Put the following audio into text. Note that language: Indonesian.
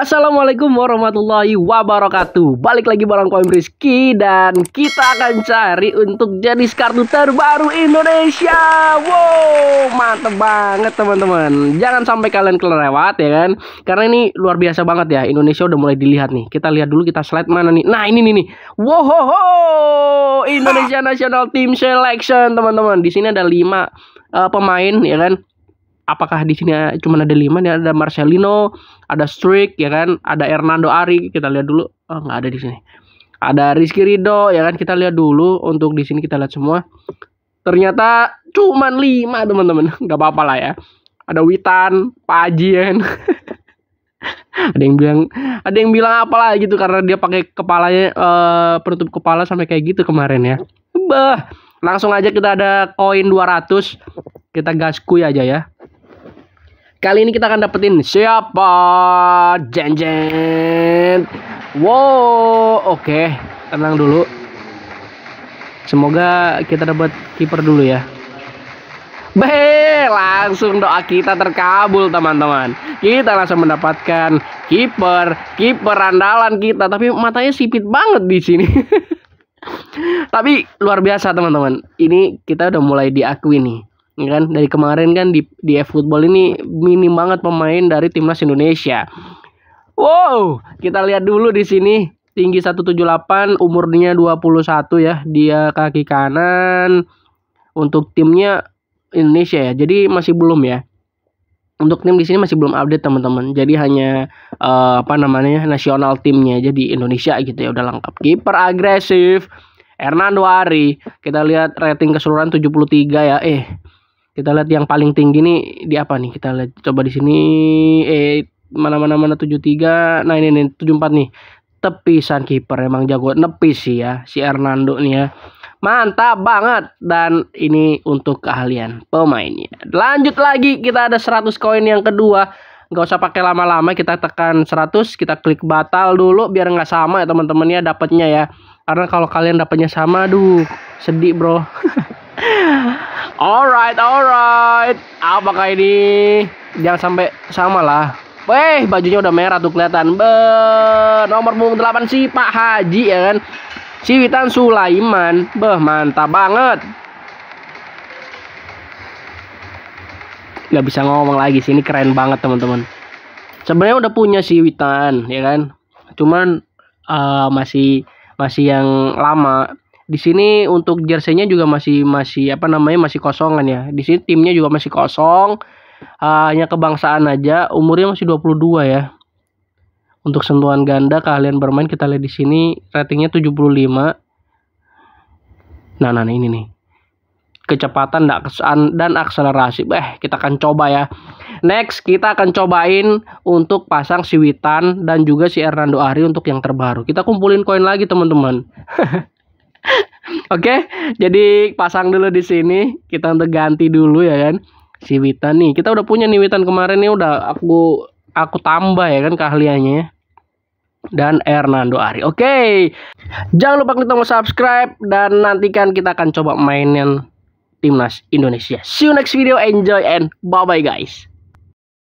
Assalamualaikum warahmatullahi wabarakatuh Balik lagi bareng koin Rizky Dan kita akan cari untuk jadi kartu terbaru Indonesia Wow, mantep banget teman-teman Jangan sampai kalian kelewat ya kan Karena ini luar biasa banget ya Indonesia udah mulai dilihat nih Kita lihat dulu kita slide mana nih Nah ini nih nih Wow, Indonesia National Team Selection teman-teman Di sini ada 5 uh, eh, pemain ya kan apakah di sini cuma ada lima nih ada Marcelino, ada Strick ya kan, ada Hernando Ari kita lihat dulu. Oh, nggak ada di sini. Ada Rizky Rido ya kan kita lihat dulu untuk di sini kita lihat semua. Ternyata cuma lima teman-teman. nggak apa-apa lah ya. Ada Witan, Pak ya kan? ada yang bilang ada yang bilang apalah gitu karena dia pakai kepalanya uh, penutup kepala sampai kayak gitu kemarin ya. Bah, langsung aja kita ada koin 200. Kita gasku aja ya. Kali ini kita akan dapetin siapa? Jen Jen. Wow, oke. Okay. Tenang dulu. Semoga kita dapat kiper dulu ya. Beh, langsung doa kita terkabul teman-teman. Kita langsung mendapatkan kiper, kiper andalan kita. Tapi matanya sipit banget di sini. Tapi luar biasa teman-teman. Ini kita udah mulai diakui nih kan dari kemarin kan di di F football ini minim banget pemain dari timnas Indonesia. Wow, kita lihat dulu di sini tinggi 178, umurnya 21 ya, dia kaki kanan. Untuk timnya Indonesia ya. Jadi masih belum ya. Untuk tim di sini masih belum update teman-teman. Jadi hanya uh, apa namanya nasional timnya jadi Indonesia gitu ya udah lengkap. Kiper agresif, Hernando Ari. Kita lihat rating keseluruhan 73 ya. Eh, kita lihat yang paling tinggi nih di apa nih? Kita lihat coba di sini eh mana mana mana 73. Nah, ini nih 74 nih. Tepisan kiper emang jago nepis sih ya si Hernando nih ya. Mantap banget dan ini untuk keahlian pemainnya. Lanjut lagi kita ada 100 koin yang kedua nggak usah pakai lama-lama kita tekan 100 kita klik batal dulu biar nggak sama ya teman-teman ya dapatnya ya karena kalau kalian dapatnya sama aduh sedih bro Alright, alright. Apakah ini? Jangan sampai sama lah. Weh, bajunya udah merah tuh kelihatan. Be, nomor punggung 8 si Pak Haji ya kan. Si Witan Sulaiman. Beh, mantap banget. Gak bisa ngomong lagi sih, ini keren banget teman-teman. Sebenarnya udah punya si Witan, ya kan? Cuman uh, masih masih yang lama di sini untuk jerseynya juga masih masih apa namanya masih kosongan ya. Di sini timnya juga masih kosong. Ah, hanya kebangsaan aja, umurnya masih 22 ya. Untuk sentuhan ganda kalian bermain kita lihat di sini ratingnya 75. Nah, nah, nah ini nih. Kecepatan dan akselerasi. Eh, kita akan coba ya. Next, kita akan cobain untuk pasang si Witan dan juga si Hernando Ari untuk yang terbaru. Kita kumpulin koin lagi, teman-teman. Oke, jadi pasang dulu di sini. Kita untuk ganti dulu ya kan. Si Witan nih, kita udah punya nih Witan kemarin nih udah aku aku tambah ya kan keahliannya ya. dan Hernando Ari. Oke. Jangan lupa klik tombol subscribe dan nantikan kita akan coba mainin timnas Indonesia. See you next video, enjoy and bye bye guys.